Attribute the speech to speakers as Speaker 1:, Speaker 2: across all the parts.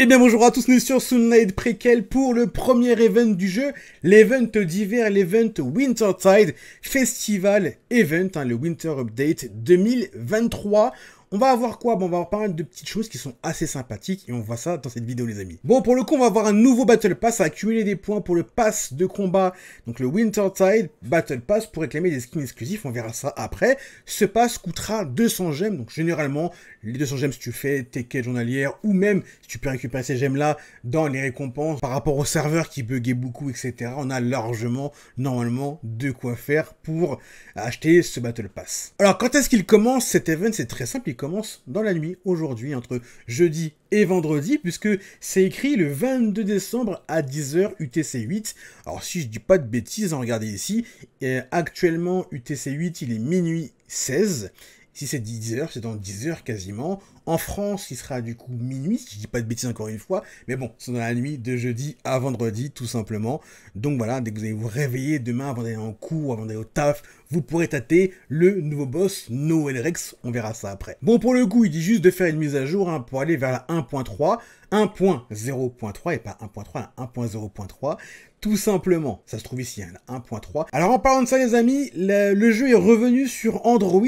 Speaker 1: Et eh bien bonjour à tous, nous sur Sunlight Prequel pour le premier event du jeu, l'event d'hiver, l'event Wintertide Festival Event, hein, le Winter Update 2023. On va avoir quoi Bon, on va avoir pas mal de petites choses qui sont assez sympathiques et on voit ça dans cette vidéo, les amis. Bon, pour le coup, on va avoir un nouveau Battle Pass à accumuler des points pour le pass de combat, donc le Wintertide Battle Pass pour réclamer des skins exclusifs. On verra ça après. Ce pass coûtera 200 gemmes, donc généralement, les 200 gemmes si tu fais tes quêtes journalières ou même si tu peux récupérer ces gemmes là dans les récompenses par rapport au serveur qui buguait beaucoup, etc. On a largement, normalement, de quoi faire pour acheter ce Battle Pass. Alors, quand est-ce qu'il commence cet event C'est très simple, commence dans la nuit aujourd'hui, entre jeudi et vendredi, puisque c'est écrit le 22 décembre à 10h UTC 8. Alors si je dis pas de bêtises, hein, regardez ici, euh, actuellement UTC 8 il est minuit 16. Si c'est 10h, c'est dans 10h quasiment. En France, il sera du coup minuit, si je dis pas de bêtises encore une fois. Mais bon, c'est dans la nuit de jeudi à vendredi, tout simplement. Donc voilà, dès que vous allez vous réveiller demain avant d'aller en cours, avant d'aller au taf, vous pourrez tâter le nouveau boss Noel Rex, on verra ça après. Bon pour le coup, il dit juste de faire une mise à jour hein, pour aller vers la 1.3, 1.0.3 et pas 1.3, 1.0.3 tout simplement. Ça se trouve ici, hein, la 1.3. Alors en parlant de ça les amis, le, le, jeu est revenu sur Android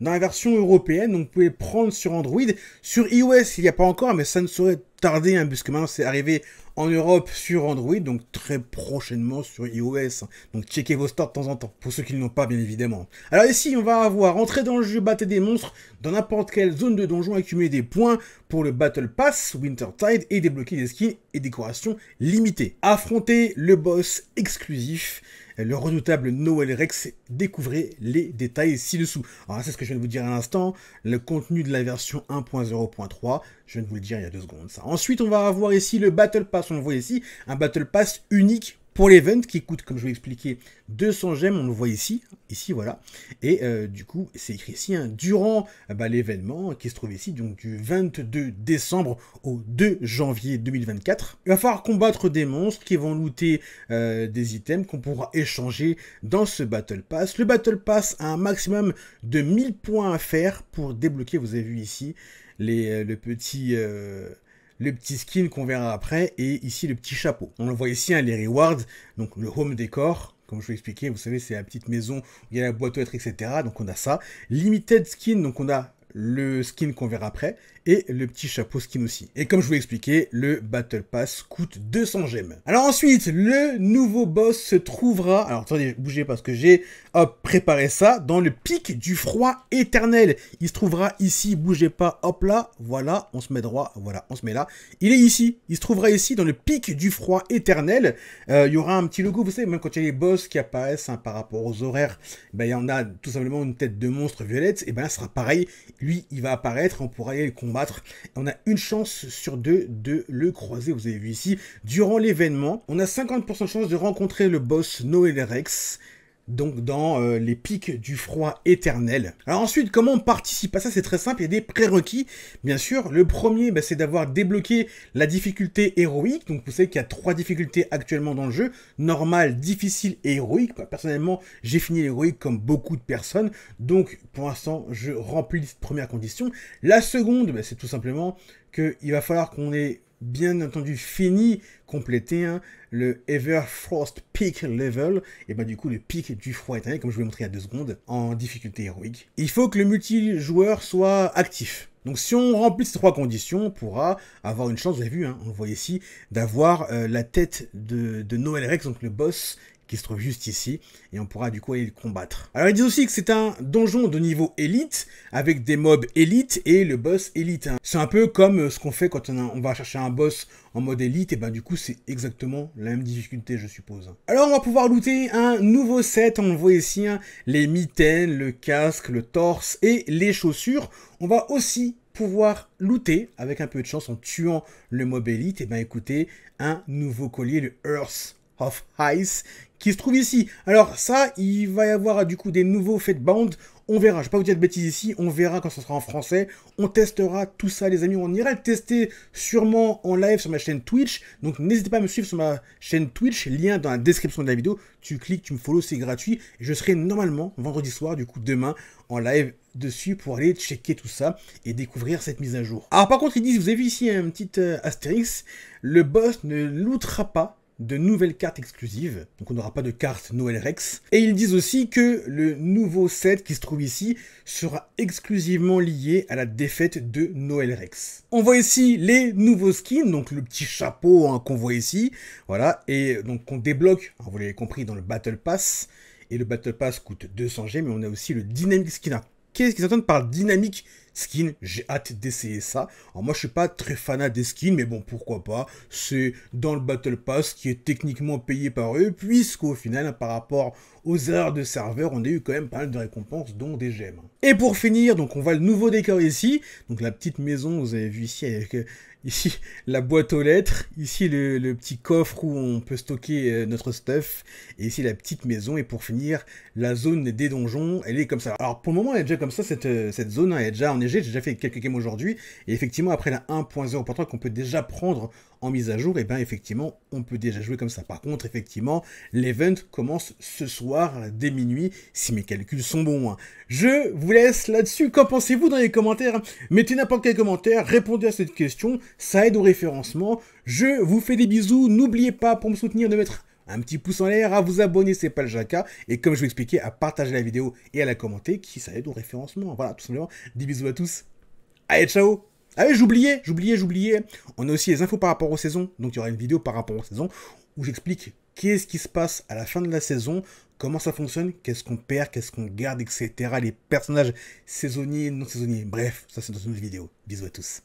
Speaker 1: dans la version européenne, donc vous pouvez le prendre sur Android. Sur iOS, il n'y a pas encore, mais ça ne saurait tarder, hein, puisque maintenant c'est arrivé en Europe sur Android, donc très prochainement sur iOS. Donc checkez vos stores de temps en temps, pour ceux qui ne l'ont pas bien évidemment. Alors ici, on va avoir entrer dans le jeu, battre des monstres dans n'importe quelle zone de donjon, accumuler des points pour le Battle Pass Winter Tide et débloquer des skins et décorations limitées. Affronter le boss exclusif le redoutable Noël Rex. Découvrez les détails ci-dessous. Alors c'est ce que je viens de vous dire à l'instant, le contenu de la version 1.0.3, je viens de vous le dire il y a deux secondes. Ça. Ensuite, on va avoir ici le Battle Pass, on le voit ici, un Battle Pass unique pour l'event qui coûte, comme je vous l'ai expliqué, 200 gemmes, on le voit ici, ici voilà, et euh, du coup c'est écrit ici, hein, durant euh, bah, l'événement qui se trouve ici, donc du 22 décembre au 2 janvier 2024, il va falloir combattre des monstres qui vont looter euh, des items qu'on pourra échanger dans ce Battle Pass. Le Battle Pass a un maximum de 1000 points à faire pour débloquer, vous avez vu ici, les, le petit le petit skin qu'on verra après, et ici le petit chapeau. On le voit ici, hein, les rewards, donc le home décor, comme je vous expliqué, vous savez, c'est la petite maison il y a la boîte aux lettres, etc. Donc on a ça. Limited skin, donc on a le skin qu'on verra après, et le petit chapeau skin aussi. Et comme je vous l'ai expliqué, le Battle Pass coûte 200 gemmes. Alors ensuite, le nouveau boss se trouvera, alors attendez, bougez parce que j'ai préparé ça, dans le pic du froid éternel. Il se trouvera ici, bougez pas, hop là, voilà, on se met droit, voilà, on se met là. Il est ici, il se trouvera ici dans le pic du froid éternel. Euh, il y aura un petit logo, vous savez, même quand il y a les boss qui apparaissent hein, par rapport aux horaires, ben, il y en a tout simplement une tête de monstre violette, et bien là, ce sera pareil. Lui, il va apparaître, on pourra y aller le combat. On a une chance sur deux de le croiser, vous avez vu ici. Durant l'événement, on a 50% de chance de rencontrer le boss Noël Rex donc dans euh, les pics du froid éternel. Alors ensuite, comment on participe à ça C'est très simple, il y a des prérequis, bien sûr. Le premier, bah, c'est d'avoir débloqué la difficulté héroïque. Donc vous savez qu'il y a trois difficultés actuellement dans le jeu, normal, difficile et héroïque. Bah, personnellement, j'ai fini l'héroïque comme beaucoup de personnes, donc pour l'instant, je remplis cette première condition. La seconde, bah, c'est tout simplement qu'il va falloir qu'on ait bien entendu fini, complété, hein, le Ever Frost Peak Level, et bien bah, du coup le pic du froid éternel, comme je vous l'ai montré il y a deux secondes, en difficulté héroïque. Il faut que le multijoueur soit actif. Donc si on remplit ces trois conditions, on pourra avoir une chance, vous avez vu, hein, on le voit ici, d'avoir euh, la tête de, de Noël Rex, donc le boss qui se trouve juste ici, et on pourra du coup aller le combattre. Alors ils disent aussi que c'est un donjon de niveau élite, avec des mobs élites et le boss élite. Hein. C'est un peu comme euh, ce qu'on fait quand on, va chercher un boss en mode élite, et ben du coup c'est exactement la même difficulté je suppose. Alors on va pouvoir looter un nouveau set, on le voit ici, hein. les mitaines, le casque, le torse et les chaussures. On va aussi pouvoir looter avec un peu de chance en tuant le mob élite, et ben écoutez, un nouveau collier, le Earth of Ice qui se trouve ici. Alors ça, il va y avoir du coup des nouveaux bound On verra, je vais pas vous dire de bêtises ici, on verra quand ça sera en français. On testera tout ça les amis, on ira le tester sûrement en live sur ma chaîne Twitch. Donc n'hésitez pas à me suivre sur ma chaîne Twitch, lien dans la description de la vidéo. Tu cliques, tu me follow, c'est gratuit. je serai normalement vendredi soir, du coup demain, en live dessus pour aller checker tout ça et découvrir cette mise à jour. Alors par contre ils disent, vous avez ici un petit euh, astérix, le boss ne lootera pas de nouvelles cartes exclusives. Donc on n'aura pas de carte Noël Rex. Et ils disent aussi que le nouveau set qui se trouve ici sera exclusivement lié à la défaite de Noël Rex. On voit ici les nouveaux skins, donc le petit chapeau hein, qu'on voit ici, voilà, et donc qu'on débloque, vous l'avez compris, dans le Battle Pass. Et le Battle Pass coûte 200 G, mais on a aussi le Dynamic Skin. Qu'est-ce qu'ils entendent par Dynamic skin, J'ai hâte d'essayer ça. Alors moi, je suis pas très fanat des skins, mais bon, pourquoi pas. C'est dans le Battle Pass qui est techniquement payé par eux, puisqu'au final, par rapport aux erreurs de serveur, on a eu quand même pas mal de récompenses, dont des gemmes. Et pour finir, donc on voit le nouveau décor ici. Donc la petite maison, vous avez vu ici avec euh, ici la boîte aux lettres, ici le, petit coffre où on peut stocker euh, notre stuff, et ici la petite maison, et pour finir, la zone des donjons, elle est comme ça. Alors pour le moment, elle est déjà comme ça, cette, euh, cette zone, hein. elle est déjà, on j'ai déjà fait quelques games aujourd'hui. Et effectivement, après la 1.0 1.0.3 qu'on peut déjà prendre en mise à jour, et eh bien effectivement, on peut déjà jouer comme ça. Par contre, effectivement, l'event commence ce soir dès minuit, si mes calculs sont bons. Hein. Je vous laisse là-dessus. Qu'en pensez-vous dans les commentaires Mettez n'importe quel commentaire, répondez à cette question, ça aide au référencement. Je vous fais des bisous. N'oubliez pas, pour me soutenir, de mettre un petit pouce en l'air, à vous abonner, c'est pas le jacquard, et comme je vous expliquais, à partager la vidéo et à la commenter, qui ça aide au référencement. Voilà, tout simplement. Des bisous à tous. Allez, ciao ah oui, j'oubliais, j'oubliais, j'oubliais. On a aussi les infos par rapport aux saisons. Donc il y aura une vidéo par rapport aux saisons où j'explique qu'est-ce qui se passe à la fin de la saison, comment ça fonctionne, qu'est-ce qu'on perd, qu'est-ce qu'on garde, etc. Les personnages saisonniers, non saisonniers. Bref, ça c'est dans une autre vidéo. Bisous à tous.